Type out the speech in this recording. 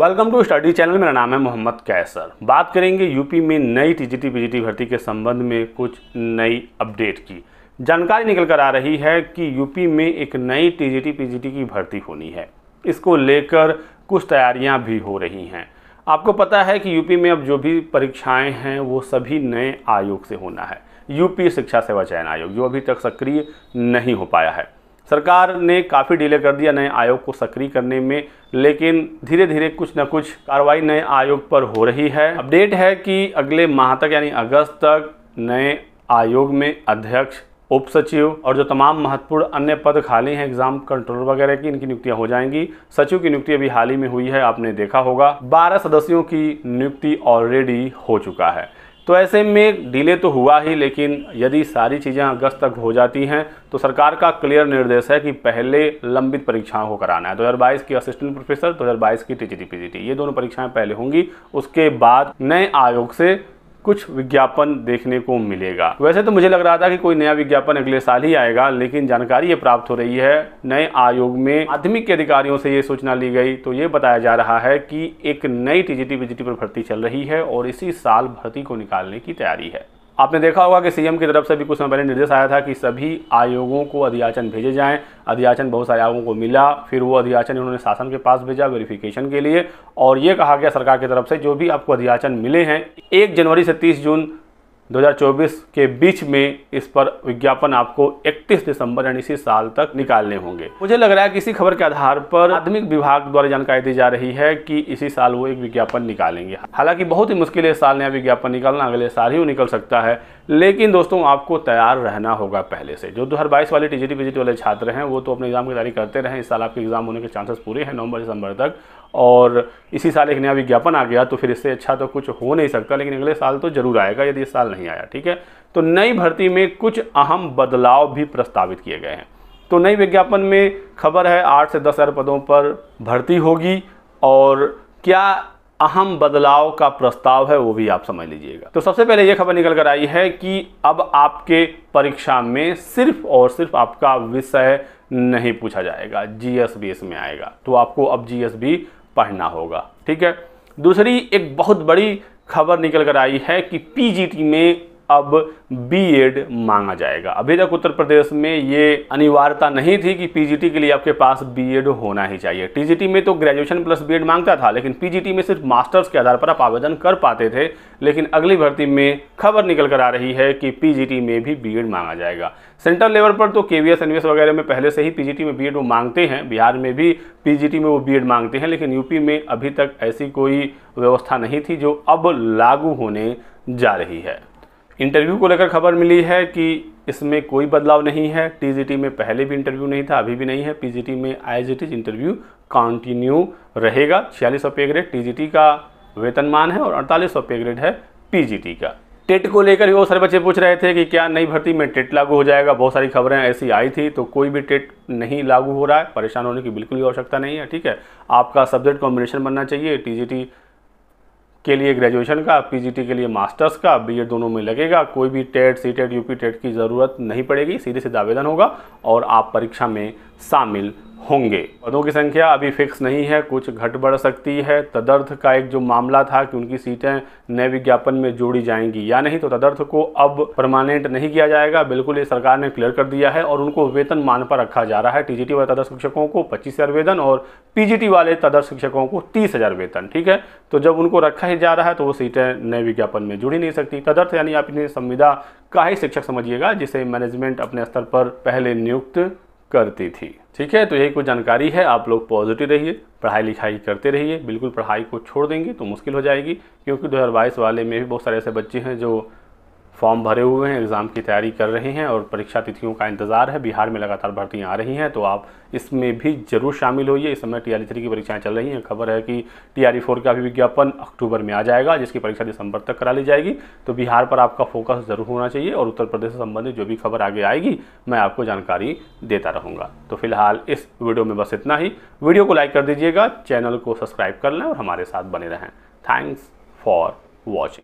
welcome to study channel मेरा नाम है मोहम्मद कैसर बात करेंगे यूपी में नई टीजीटी पीजीटी भर्ती के संबंध में कुछ नई अपडेट की जानकारी निकल कर आ रही है कि यूपी में एक नई टीजीटी पीजीटी की भर्ती होनी है इसको लेकर कुछ तैयारियां भी हो रही हैं आपको पता है कि यूपी में अब जो भी परीक्षाएं हैं वो सभी नए आयोग से होना है यूपी शिक्षा सेवा चयन आयोग जो अभी तक सक्रिय नहीं हो पाया है सरकार ने काफ़ी डिले कर दिया नए आयोग को सक्रिय करने में लेकिन धीरे धीरे कुछ न कुछ कार्रवाई नए आयोग पर हो रही है अपडेट है कि अगले माह तक यानी अगस्त तक नए आयोग में अध्यक्ष उप सचिव और जो तमाम महत्वपूर्ण अन्य पद खाली हैं एग्जाम कंट्रोलर वगैरह की इनकी नियुक्तियां हो जाएंगी सचिव की नियुक्ति अभी हाल ही में हुई है आपने देखा होगा 12 सदस्यों की नियुक्ति ऑलरेडी हो चुका है तो ऐसे में डिले तो हुआ ही लेकिन यदि सारी चीज़ें अगस्त तक हो जाती हैं तो सरकार का क्लियर निर्देश है कि पहले लंबित परीक्षाओं को कराना है 2022 की असिस्टेंट प्रोफेसर 2022 की टीजीटी पीजीटी ये दोनों परीक्षाएं पहले होंगी उसके बाद नए आयोग से कुछ विज्ञापन देखने को मिलेगा वैसे तो मुझे लग रहा था कि कोई नया विज्ञापन अगले साल ही आएगा लेकिन जानकारी ये प्राप्त हो रही है नए आयोग में आधुनिक के अधिकारियों से ये सूचना ली गई तो ये बताया जा रहा है कि एक नई टीजीटी बीजीटी पर भर्ती चल रही है और इसी साल भर्ती को निकालने की तैयारी है आपने देखा होगा कि सीएम की तरफ से भी कुछ समय पहले निर्देश आया था कि सभी आयोगों को अधियाचन भेजे जाएं अधियाचन बहुत सारे आयोगों को मिला फिर वो अधियाचन इन्होंने शासन के पास भेजा वेरिफिकेशन के लिए और ये कहा गया सरकार की तरफ से जो भी आपको अधियाचन मिले हैं एक जनवरी से तीस जून 2024 के बीच में इस पर विज्ञापन आपको 31 दिसंबर यानी इसी साल तक निकालने होंगे मुझे लग रहा है कि इसी खबर के आधार पर आधुनिक विभाग द्वारा जानकारी दी जा रही है कि इसी साल वो एक विज्ञापन निकालेंगे हालांकि बहुत ही मुश्किल है साल नया विज्ञापन निकालना अगले साल ही निकल सकता है लेकिन दोस्तों आपको तैयार रहना होगा पहले से जो दो वाले टीजीटी पीजीटी वाले छात्र हैं वो तो अपने एग्जाम की तैयारी करते रहे इस साल आपके एग्जाम होने के चांसेस पूरे हैं नवंबर दिसंबर तक और इसी साल एक नया विज्ञापन आ गया तो फिर इससे अच्छा तो कुछ हो नहीं सकता लेकिन अगले साल तो जरूर आएगा यदि इस साल नहीं नहीं आया ठीक है तो नई भर्ती में कुछ अहम बदलाव भी प्रस्तावित किए गए हैं तो नई विज्ञापन में खबर है आठ से दस हज़ार पदों पर भर्ती होगी और क्या अहम बदलाव का प्रस्ताव है वो भी आप समझ लीजिएगा तो सबसे पहले ये खबर निकल कर आई है कि अब आपके परीक्षा में सिर्फ और सिर्फ आपका विषय नहीं पूछा जाएगा जीएस बी में आएगा तो आपको अब जीएस पढ़ना होगा ठीक है दूसरी एक बहुत बड़ी खबर निकल कर आई है कि पीजीटी में अब बीएड मांगा जाएगा अभी तक उत्तर प्रदेश में ये अनिवार्यता नहीं थी कि पीजीटी के लिए आपके पास बीएड होना ही चाहिए टीजीटी में तो ग्रेजुएशन प्लस बीएड मांगता था लेकिन पीजीटी में सिर्फ मास्टर्स के आधार पर आप आवेदन कर पाते थे लेकिन अगली भर्ती में खबर निकल कर आ रही है कि पीजीटी में भी बी मांगा जाएगा सेंट्रल लेवल पर तो के एनवीएस वगैरह में पहले से ही पीजीटी में बी वो मांगते हैं बिहार में भी पीजीटी में वो बी मांगते हैं लेकिन यूपी में अभी तक ऐसी कोई व्यवस्था नहीं थी जो अब लागू होने जा रही है इंटरव्यू को लेकर खबर मिली है कि इसमें कोई बदलाव नहीं है टीजीटी में पहले भी इंटरव्यू नहीं था अभी भी नहीं है पीजीटी में I it is interview continue रहेगा छियालीस सौ पे ग्रेड टीजीटी का वेतनमान है और अड़तालीस सौ पे ग्रेड है पीजीटी का टेट को लेकर भी बहुत सारे बच्चे पूछ रहे थे कि क्या नई भर्ती में टेट लागू हो जाएगा बहुत सारी खबरें ऐसी आई थी तो कोई भी टेट नहीं लागू हो रहा है परेशान होने की बिल्कुल भी आवश्यकता नहीं है ठीक है आपका सब्जेक्ट कॉम्बिनेशन बनना चाहिए टी के लिए ग्रेजुएशन का पीजीटी के लिए मास्टर्स का बीएड दोनों में लगेगा कोई भी TET C TET UP TET की ज़रूरत नहीं पड़ेगी सीधे सीधा आवेदन होगा और आप परीक्षा में शामिल होंगे पदों की संख्या अभी फिक्स नहीं है कुछ घट बढ़ सकती है तदर्थ का एक जो मामला था कि उनकी सीटें नए विज्ञापन में जोड़ी जाएंगी या नहीं तो तदर्थ को अब परमानेंट नहीं किया जाएगा बिल्कुल ये सरकार ने क्लियर कर दिया है और उनको वेतन मान पर रखा जा रहा है टीजीटी वाले तदर्थ शिक्षकों को पच्चीस हज़ार वेतन और पीजीटी वाले तदर्थ शिक्षकों को तीस हज़ार वेतन ठीक है तो जब उनको रखा ही जा रहा है तो वो सीटें नए विज्ञापन में जुड़ी नहीं सकती तदर्थ यानी आप इन्हें संविदा का ही शिक्षक समझिएगा जिसे मैनेजमेंट अपने स्तर पर पहले नियुक्त करती थी ठीक है तो यही कुछ जानकारी है आप लोग पॉजिटिव रहिए पढ़ाई लिखाई करते रहिए बिल्कुल पढ़ाई को छोड़ देंगे तो मुश्किल हो जाएगी क्योंकि 2022 वाले में भी बहुत सारे ऐसे बच्चे हैं जो फॉर्म भरे हुए हैं एग्ज़ाम की तैयारी कर रहे हैं और परीक्षा तिथियों का इंतज़ार है बिहार में लगातार भर्तियाँ आ रही हैं तो आप इसमें भी जरूर शामिल होइए इस समय टी आर की परीक्षाएँ चल रही हैं खबर है कि टी आर फोर का भी विज्ञापन अक्टूबर में आ जाएगा जिसकी परीक्षा दिसंबर तक करा ली जाएगी तो बिहार पर आपका फोकस ज़रूर होना चाहिए और उत्तर प्रदेश से संबंधित जो भी खबर आगे आएगी मैं आपको जानकारी देता रहूँगा तो फिलहाल इस वीडियो में बस इतना ही वीडियो को लाइक कर दीजिएगा चैनल को सब्सक्राइब कर लें और हमारे साथ बने रहें थैंक्स फॉर वॉचिंग